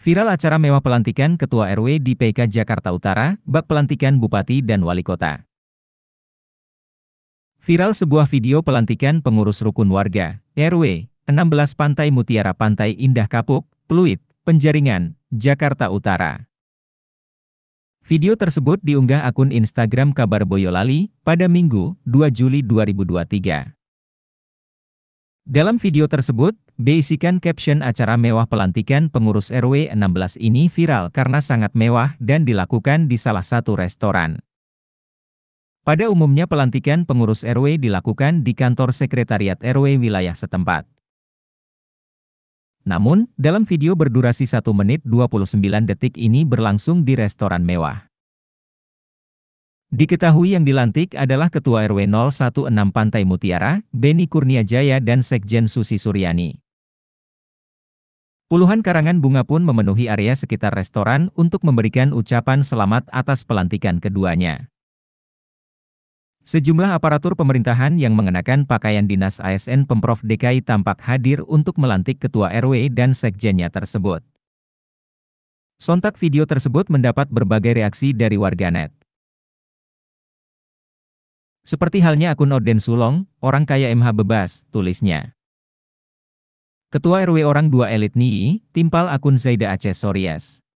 Viral acara mewah pelantikan Ketua RW di PK Jakarta Utara, bak pelantikan Bupati dan Wali Kota. Viral sebuah video pelantikan pengurus rukun warga, RW, 16 Pantai Mutiara Pantai Indah Kapuk, Pluit, Penjaringan, Jakarta Utara. Video tersebut diunggah akun Instagram Kabar Boyolali pada Minggu, 2 Juli 2023. Dalam video tersebut, Beisikan caption acara mewah pelantikan pengurus RW 16 ini viral karena sangat mewah dan dilakukan di salah satu restoran. Pada umumnya pelantikan pengurus RW dilakukan di kantor sekretariat RW wilayah setempat. Namun, dalam video berdurasi 1 menit 29 detik ini berlangsung di restoran mewah. Diketahui yang dilantik adalah Ketua RW 016 Pantai Mutiara, Beni Kurnia Jaya dan Sekjen Susi Suryani. Puluhan karangan bunga pun memenuhi area sekitar restoran untuk memberikan ucapan selamat atas pelantikan keduanya. Sejumlah aparatur pemerintahan yang mengenakan pakaian dinas ASN Pemprov DKI tampak hadir untuk melantik Ketua RW dan Sekjennya tersebut. Sontak video tersebut mendapat berbagai reaksi dari warganet. Seperti halnya akun Orden Sulong, orang kaya MH Bebas, tulisnya. Ketua RW Orang Dua Elit NII, timpal akun Zaida Aceh Sorias.